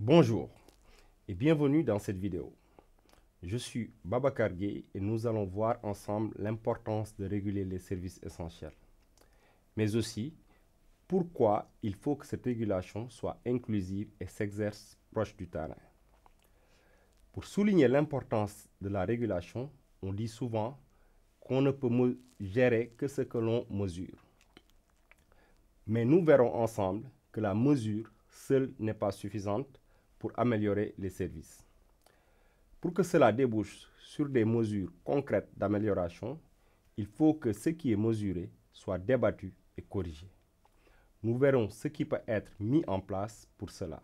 Bonjour et bienvenue dans cette vidéo. Je suis Baba Kargé et nous allons voir ensemble l'importance de réguler les services essentiels, mais aussi pourquoi il faut que cette régulation soit inclusive et s'exerce proche du terrain. Pour souligner l'importance de la régulation, on dit souvent qu'on ne peut gérer que ce que l'on mesure. Mais nous verrons ensemble que la mesure seule n'est pas suffisante pour améliorer les services. Pour que cela débouche sur des mesures concrètes d'amélioration, il faut que ce qui est mesuré soit débattu et corrigé. Nous verrons ce qui peut être mis en place pour cela.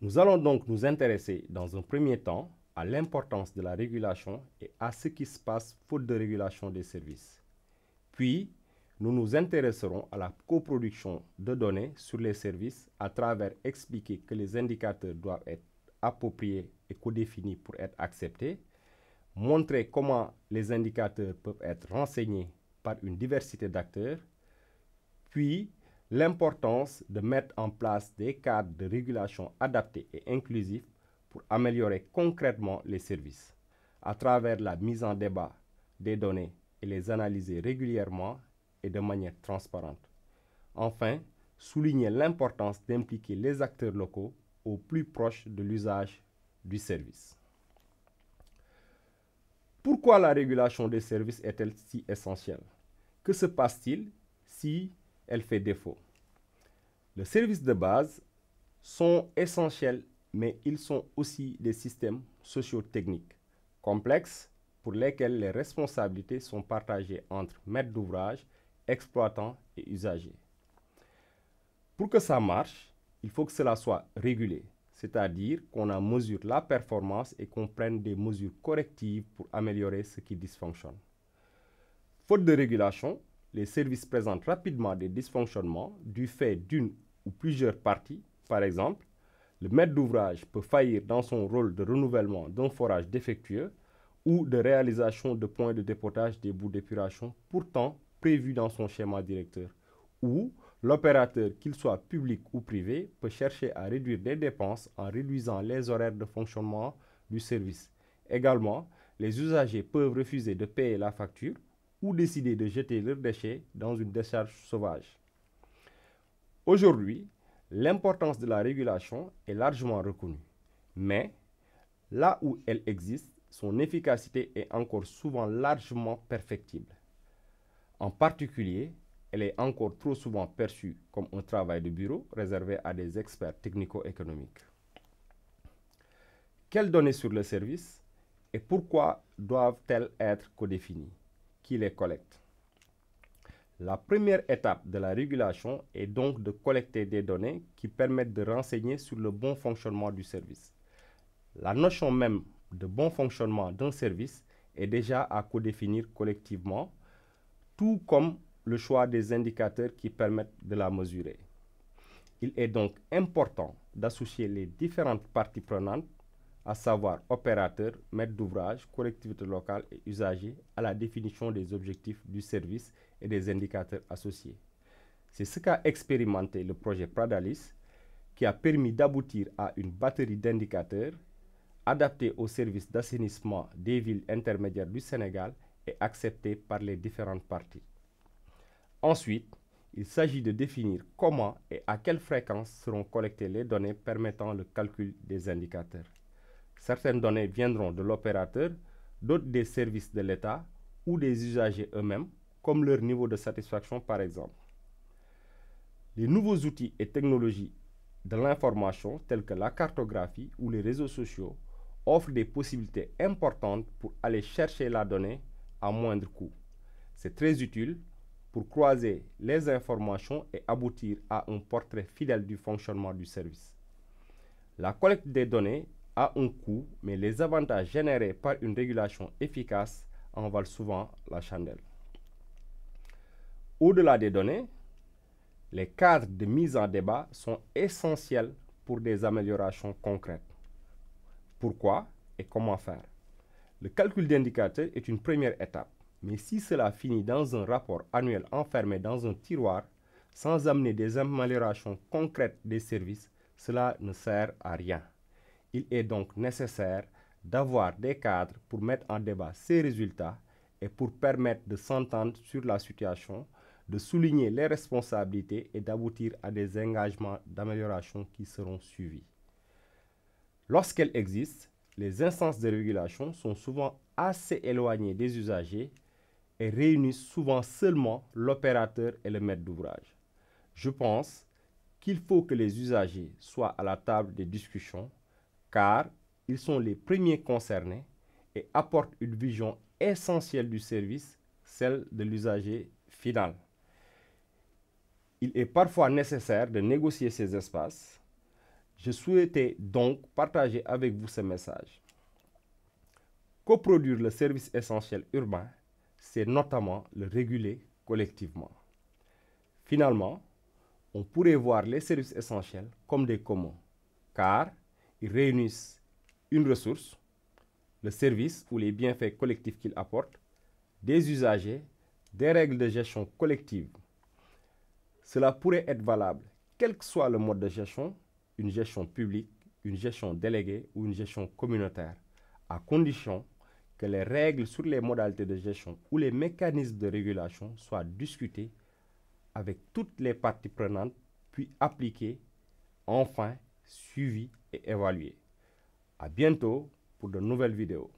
Nous allons donc nous intéresser dans un premier temps à l'importance de la régulation et à ce qui se passe faute de régulation des services. Puis, nous nous intéresserons à la coproduction de données sur les services à travers expliquer que les indicateurs doivent être appropriés et codéfinis pour être acceptés, montrer comment les indicateurs peuvent être renseignés par une diversité d'acteurs, puis l'importance de mettre en place des cadres de régulation adaptés et inclusifs pour améliorer concrètement les services, à travers la mise en débat des données et les analyser régulièrement et de manière transparente. Enfin, souligner l'importance d'impliquer les acteurs locaux au plus proche de l'usage du service. Pourquoi la régulation des services est-elle si essentielle Que se passe-t-il si elle fait défaut Les services de base sont essentiels, mais ils sont aussi des systèmes socio-techniques complexes pour lesquels les responsabilités sont partagées entre maîtres d'ouvrage exploitants et usagers. Pour que ça marche, il faut que cela soit régulé, c'est-à-dire qu'on en mesure la performance et qu'on prenne des mesures correctives pour améliorer ce qui dysfonctionne. Faute de régulation, les services présentent rapidement des dysfonctionnements du fait d'une ou plusieurs parties. Par exemple, le maître d'ouvrage peut faillir dans son rôle de renouvellement d'un forage défectueux ou de réalisation de points de dépotage des bouts d'épuration pourtant prévu dans son schéma directeur, ou l'opérateur, qu'il soit public ou privé, peut chercher à réduire des dépenses en réduisant les horaires de fonctionnement du service. Également, les usagers peuvent refuser de payer la facture ou décider de jeter leurs déchets dans une décharge sauvage. Aujourd'hui, l'importance de la régulation est largement reconnue, mais là où elle existe, son efficacité est encore souvent largement perfectible. En particulier, elle est encore trop souvent perçue comme un travail de bureau réservé à des experts technico-économiques. Quelles données sur le service et pourquoi doivent-elles être codéfinies Qui les collecte La première étape de la régulation est donc de collecter des données qui permettent de renseigner sur le bon fonctionnement du service. La notion même de bon fonctionnement d'un service est déjà à codéfinir collectivement tout comme le choix des indicateurs qui permettent de la mesurer. Il est donc important d'associer les différentes parties prenantes, à savoir opérateurs, maîtres d'ouvrage, collectivités locales et usagers, à la définition des objectifs du service et des indicateurs associés. C'est ce qu'a expérimenté le projet Pradalis, qui a permis d'aboutir à une batterie d'indicateurs adaptés au service d'assainissement des villes intermédiaires du Sénégal et par les différentes parties. Ensuite, il s'agit de définir comment et à quelle fréquence seront collectées les données permettant le calcul des indicateurs. Certaines données viendront de l'opérateur, d'autres des services de l'État ou des usagers eux-mêmes, comme leur niveau de satisfaction par exemple. Les nouveaux outils et technologies de l'information tels que la cartographie ou les réseaux sociaux offrent des possibilités importantes pour aller chercher la donnée à moindre coût. C'est très utile pour croiser les informations et aboutir à un portrait fidèle du fonctionnement du service. La collecte des données a un coût, mais les avantages générés par une régulation efficace en valent souvent la chandelle. Au-delà des données, les cadres de mise en débat sont essentiels pour des améliorations concrètes. Pourquoi et comment faire le calcul d'indicateurs est une première étape, mais si cela finit dans un rapport annuel enfermé dans un tiroir, sans amener des améliorations concrètes des services, cela ne sert à rien. Il est donc nécessaire d'avoir des cadres pour mettre en débat ces résultats et pour permettre de s'entendre sur la situation, de souligner les responsabilités et d'aboutir à des engagements d'amélioration qui seront suivis. Lorsqu'elles existent, les instances de régulation sont souvent assez éloignées des usagers et réunissent souvent seulement l'opérateur et le maître d'ouvrage. Je pense qu'il faut que les usagers soient à la table des discussions car ils sont les premiers concernés et apportent une vision essentielle du service, celle de l'usager final. Il est parfois nécessaire de négocier ces espaces je souhaitais donc partager avec vous ce message. Coproduire le service essentiel urbain, c'est notamment le réguler collectivement. Finalement, on pourrait voir les services essentiels comme des communs, car ils réunissent une ressource, le service ou les bienfaits collectifs qu'ils apportent, des usagers, des règles de gestion collective. Cela pourrait être valable quel que soit le mode de gestion une gestion publique, une gestion déléguée ou une gestion communautaire, à condition que les règles sur les modalités de gestion ou les mécanismes de régulation soient discutées avec toutes les parties prenantes, puis appliquées, enfin suivies et évaluées. À bientôt pour de nouvelles vidéos.